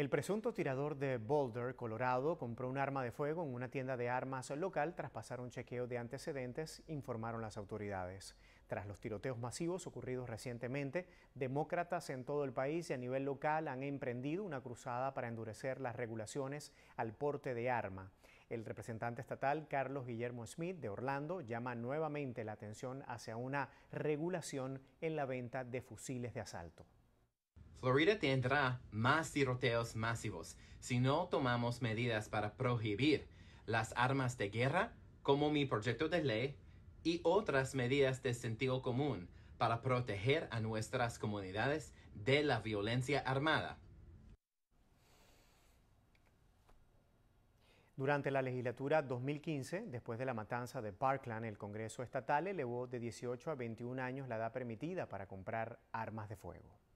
El presunto tirador de Boulder, Colorado, compró un arma de fuego en una tienda de armas local tras pasar un chequeo de antecedentes, informaron las autoridades. Tras los tiroteos masivos ocurridos recientemente, demócratas en todo el país y a nivel local han emprendido una cruzada para endurecer las regulaciones al porte de arma. El representante estatal Carlos Guillermo Smith de Orlando llama nuevamente la atención hacia una regulación en la venta de fusiles de asalto. Florida tendrá más tiroteos masivos si no tomamos medidas para prohibir las armas de guerra, como mi proyecto de ley, y otras medidas de sentido común para proteger a nuestras comunidades de la violencia armada. Durante la legislatura 2015, después de la matanza de Parkland, el Congreso Estatal elevó de 18 a 21 años la edad permitida para comprar armas de fuego.